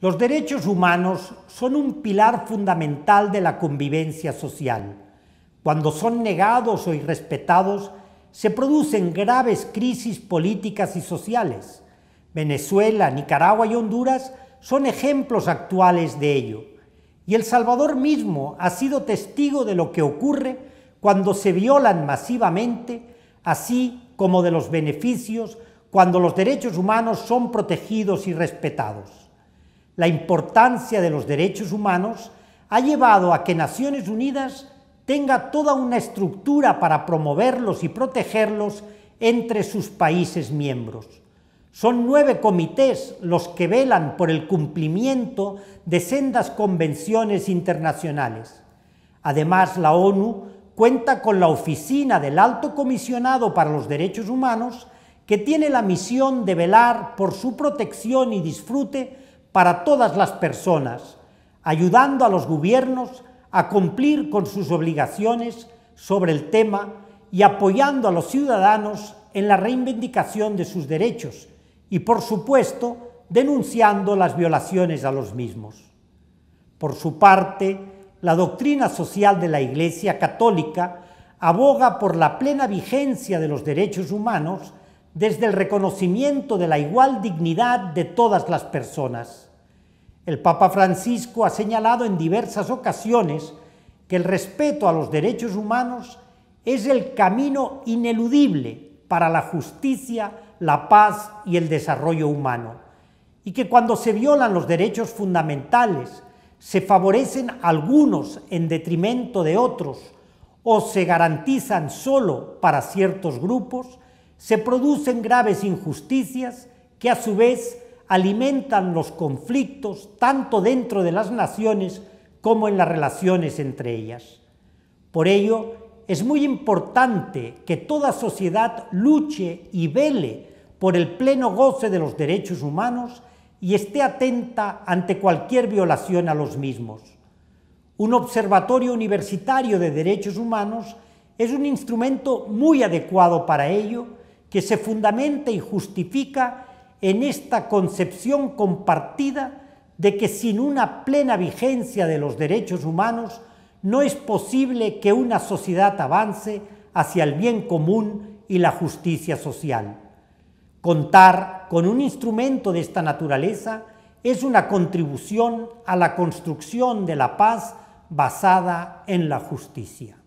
Los derechos humanos son un pilar fundamental de la convivencia social. Cuando son negados o irrespetados, se producen graves crisis políticas y sociales. Venezuela, Nicaragua y Honduras son ejemplos actuales de ello. Y El Salvador mismo ha sido testigo de lo que ocurre cuando se violan masivamente, así como de los beneficios cuando los derechos humanos son protegidos y respetados la importancia de los derechos humanos ha llevado a que Naciones Unidas tenga toda una estructura para promoverlos y protegerlos entre sus países miembros. Son nueve comités los que velan por el cumplimiento de sendas convenciones internacionales. Además, la ONU cuenta con la oficina del Alto Comisionado para los Derechos Humanos, que tiene la misión de velar por su protección y disfrute para todas las personas, ayudando a los gobiernos a cumplir con sus obligaciones sobre el tema y apoyando a los ciudadanos en la reivindicación de sus derechos y, por supuesto, denunciando las violaciones a los mismos. Por su parte, la doctrina social de la Iglesia Católica aboga por la plena vigencia de los derechos humanos desde el reconocimiento de la igual dignidad de todas las personas. El Papa Francisco ha señalado en diversas ocasiones que el respeto a los derechos humanos es el camino ineludible para la justicia, la paz y el desarrollo humano, y que cuando se violan los derechos fundamentales, se favorecen algunos en detrimento de otros, o se garantizan solo para ciertos grupos, se producen graves injusticias que a su vez alimentan los conflictos tanto dentro de las naciones como en las relaciones entre ellas. Por ello, es muy importante que toda sociedad luche y vele por el pleno goce de los derechos humanos y esté atenta ante cualquier violación a los mismos. Un observatorio universitario de derechos humanos es un instrumento muy adecuado para ello, que se fundamenta y justifica en esta concepción compartida de que sin una plena vigencia de los derechos humanos no es posible que una sociedad avance hacia el bien común y la justicia social. Contar con un instrumento de esta naturaleza es una contribución a la construcción de la paz basada en la justicia.